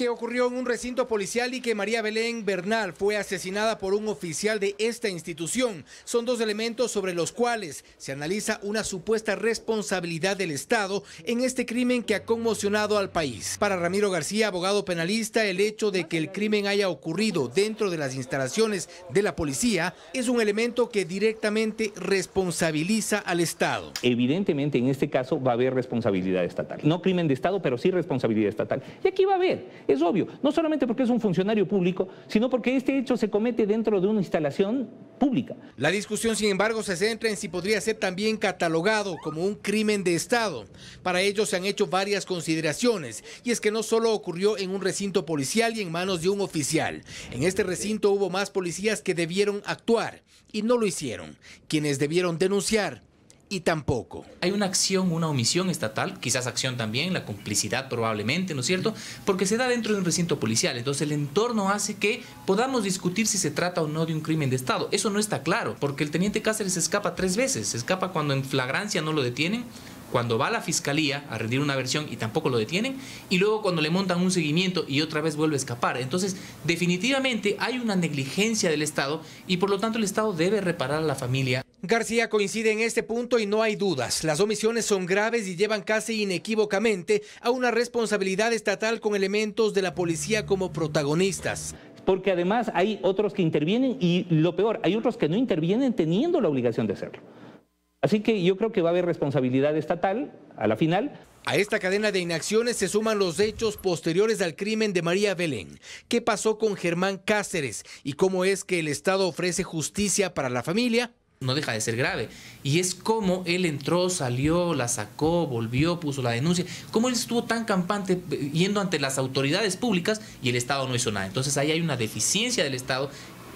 que ocurrió en un recinto policial y que María Belén Bernal fue asesinada por un oficial de esta institución. Son dos elementos sobre los cuales se analiza una supuesta responsabilidad del Estado en este crimen que ha conmocionado al país. Para Ramiro García, abogado penalista, el hecho de que el crimen haya ocurrido dentro de las instalaciones de la policía es un elemento que directamente responsabiliza al Estado. Evidentemente, en este caso va a haber responsabilidad estatal. No crimen de Estado, pero sí responsabilidad estatal. Y aquí va a haber. Es obvio, no solamente porque es un funcionario público, sino porque este hecho se comete dentro de una instalación pública. La discusión, sin embargo, se centra en si podría ser también catalogado como un crimen de Estado. Para ello se han hecho varias consideraciones, y es que no solo ocurrió en un recinto policial y en manos de un oficial. En este recinto hubo más policías que debieron actuar y no lo hicieron. Quienes debieron denunciar y tampoco. Hay una acción, una omisión estatal, quizás acción también, la complicidad probablemente, ¿no es cierto? Porque se da dentro de un recinto policial, entonces el entorno hace que podamos discutir si se trata o no de un crimen de Estado. Eso no está claro, porque el teniente Cáceres escapa tres veces, se escapa cuando en flagrancia no lo detienen, cuando va a la fiscalía a rendir una versión y tampoco lo detienen, y luego cuando le montan un seguimiento y otra vez vuelve a escapar. Entonces, definitivamente hay una negligencia del Estado y por lo tanto el Estado debe reparar a la familia. García coincide en este punto y no hay dudas. Las omisiones son graves y llevan casi inequívocamente a una responsabilidad estatal con elementos de la policía como protagonistas porque además hay otros que intervienen y lo peor, hay otros que no intervienen teniendo la obligación de hacerlo. Así que yo creo que va a haber responsabilidad estatal a la final. A esta cadena de inacciones se suman los hechos posteriores al crimen de María Belén. ¿Qué pasó con Germán Cáceres y cómo es que el Estado ofrece justicia para la familia? No deja de ser grave. Y es como él entró, salió, la sacó, volvió, puso la denuncia. Cómo él estuvo tan campante eh, yendo ante las autoridades públicas y el Estado no hizo nada. Entonces ahí hay una deficiencia del Estado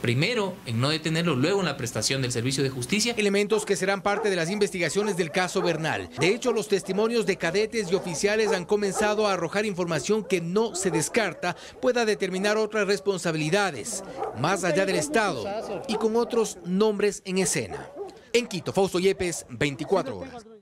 primero en no detenerlo, luego en la prestación del servicio de justicia. Elementos que serán parte de las investigaciones del caso Bernal. De hecho, los testimonios de cadetes y oficiales han comenzado a arrojar información que no se descarta pueda determinar otras responsabilidades, más allá del Estado y con otros nombres en escena. En Quito, Fausto Yepes, 24 horas.